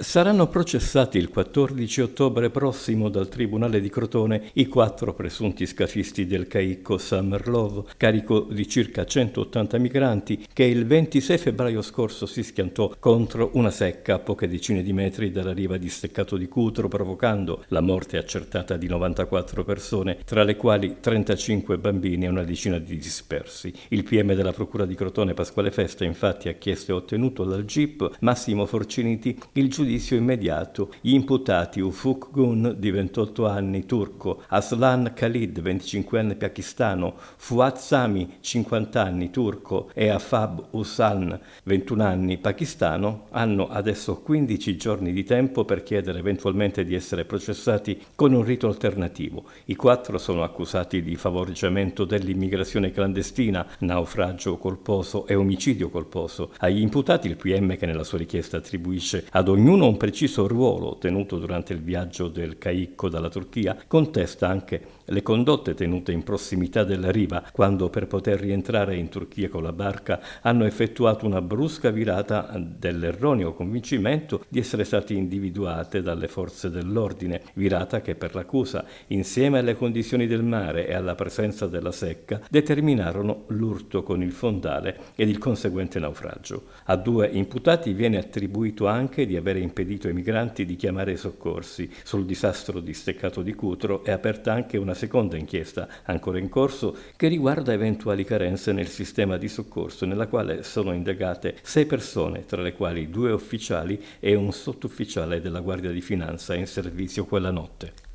Saranno processati il 14 ottobre prossimo dal Tribunale di Crotone i quattro presunti scafisti del caicco Samerlov, carico di circa 180 migranti, che il 26 febbraio scorso si schiantò contro una secca a poche decine di metri dalla riva di Steccato di Cutro, provocando la morte accertata di 94 persone, tra le quali 35 bambini e una decina di dispersi. Il PM della Procura di Crotone, Pasquale Festa, infatti ha chiesto e ottenuto dal GIP Massimo Forciniti il giudice giudizio immediato gli imputati Ufuk Gun di 28 anni turco, Aslan Khalid 25 anni pakistano, Fuad Sami 50 anni turco e Afab Usan 21 anni pakistano hanno adesso 15 giorni di tempo per chiedere eventualmente di essere processati con un rito alternativo. I quattro sono accusati di favoreggiamento dell'immigrazione clandestina, naufragio colposo e omicidio colposo. Agli imputati il PM che nella sua richiesta attribuisce ad ognuno Ognuno un preciso ruolo tenuto durante il viaggio del Caicco dalla Turchia, contesta anche le condotte tenute in prossimità della riva, quando per poter rientrare in Turchia con la barca hanno effettuato una brusca virata dell'erroneo convincimento di essere stati individuate dalle forze dell'ordine, virata che per l'accusa, insieme alle condizioni del mare e alla presenza della secca, determinarono l'urto con il fondale ed il conseguente naufragio. A due imputati viene attribuito anche di avere impedito ai migranti di chiamare i soccorsi. Sul disastro di Steccato di Cutro è aperta anche una seconda inchiesta, ancora in corso, che riguarda eventuali carenze nel sistema di soccorso, nella quale sono indagate sei persone, tra le quali due ufficiali e un sottufficiale della Guardia di Finanza in servizio quella notte.